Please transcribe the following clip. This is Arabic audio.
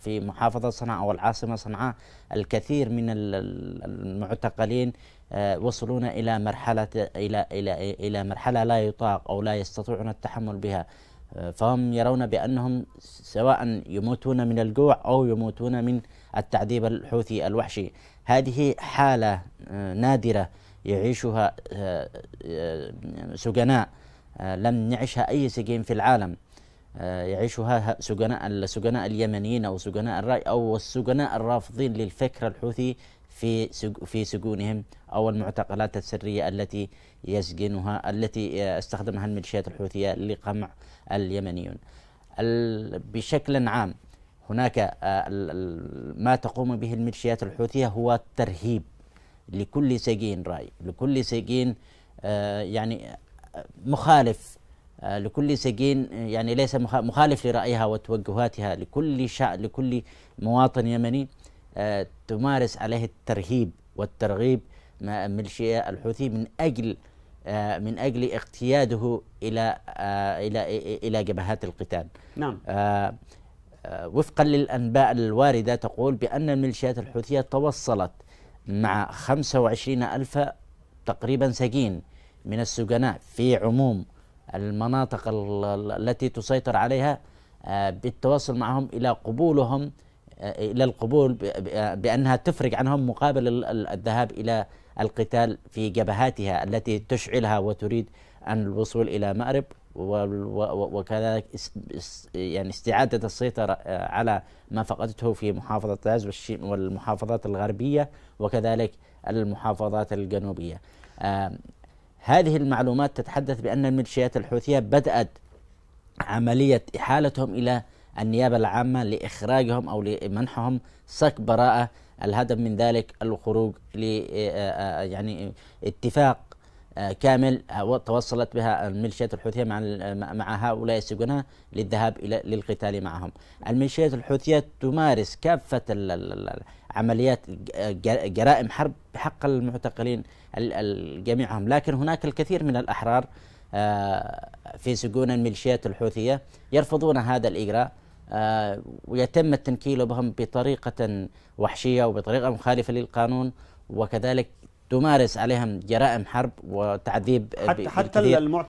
في محافظة صنعاء والعاصمة صنعاء الكثير من المعتقلين آه، وصلون إلى مرحلة إلى إلى إلى مرحلة لا يطاق أو لا يستطيعون التحمل بها آه، فهم يرون بأنهم سواء يموتون من الجوع أو يموتون من التعذيب الحوثي الوحشي هذه حالة آه، نادرة يعيشها سجناء لم يعشها أي سجين في العالم آه، يعيشها سجناء السجناء اليمنيين او سجناء الراي او السجناء الرافضين للفكر الحوثي في في سجونهم او المعتقلات السريه التي يسجنها التي استخدمها الميليشيات الحوثيه لقمع اليمنيون. بشكل عام هناك آه، ما تقوم به الميليشيات الحوثيه هو ترهيب لكل سجين راي، لكل سجين آه، يعني مخالف آه، لكل سجين آه، يعني ليس مخالف لرأيها وتوجهاتها لكل شعب لكل مواطن يمني آه، تمارس عليه الترهيب والترغيب ميليشيا الحوثي من أجل من أجل اقتياده إلى إلى إلى جبهات القتال نعم وفقا للأنباء الواردة تقول بأن الميليشيات الحوثية توصلت مع 25 ألف تقريبا سجين من السجناء في عموم المناطق التي تسيطر عليها آه، بالتواصل معهم إلى قبولهم آه، إلى القبول آه، بأنها تفرج عنهم مقابل الذهاب إلى القتال في جبهاتها التي تشعلها وتريد أن الوصول إلى مأرب وكذلك يعني استعادة السيطرة على ما فقدته في محافظة تاز والمحافظات الغربية وكذلك المحافظات الجنوبية هذه المعلومات تتحدث بأن الميليشيات الحوثية بدأت عملية إحالتهم إلى النيابة العامة لإخراجهم أو لمنحهم صك براءة الهدف من ذلك الخروج ل يعني اتفاق آه، كامل آه، وتوصلت بها الميليشيات الحوثية مع مع هؤلاء يسجونها للذهاب إلى للقتال معهم. الميليشيات الحوثية تمارس كافة عمليات جرائم حرب بحق المعتقلين جميعهم، لكن هناك الكثير من الأحرار آه، في سجون الميليشيات الحوثية يرفضون هذا الإجراء ويتم التنكيل بهم بطريقة وحشية وبطريقة مخالفة للقانون وكذلك تمارس عليهم جرائم حرب وتعذيب حتى, حتى المعتقل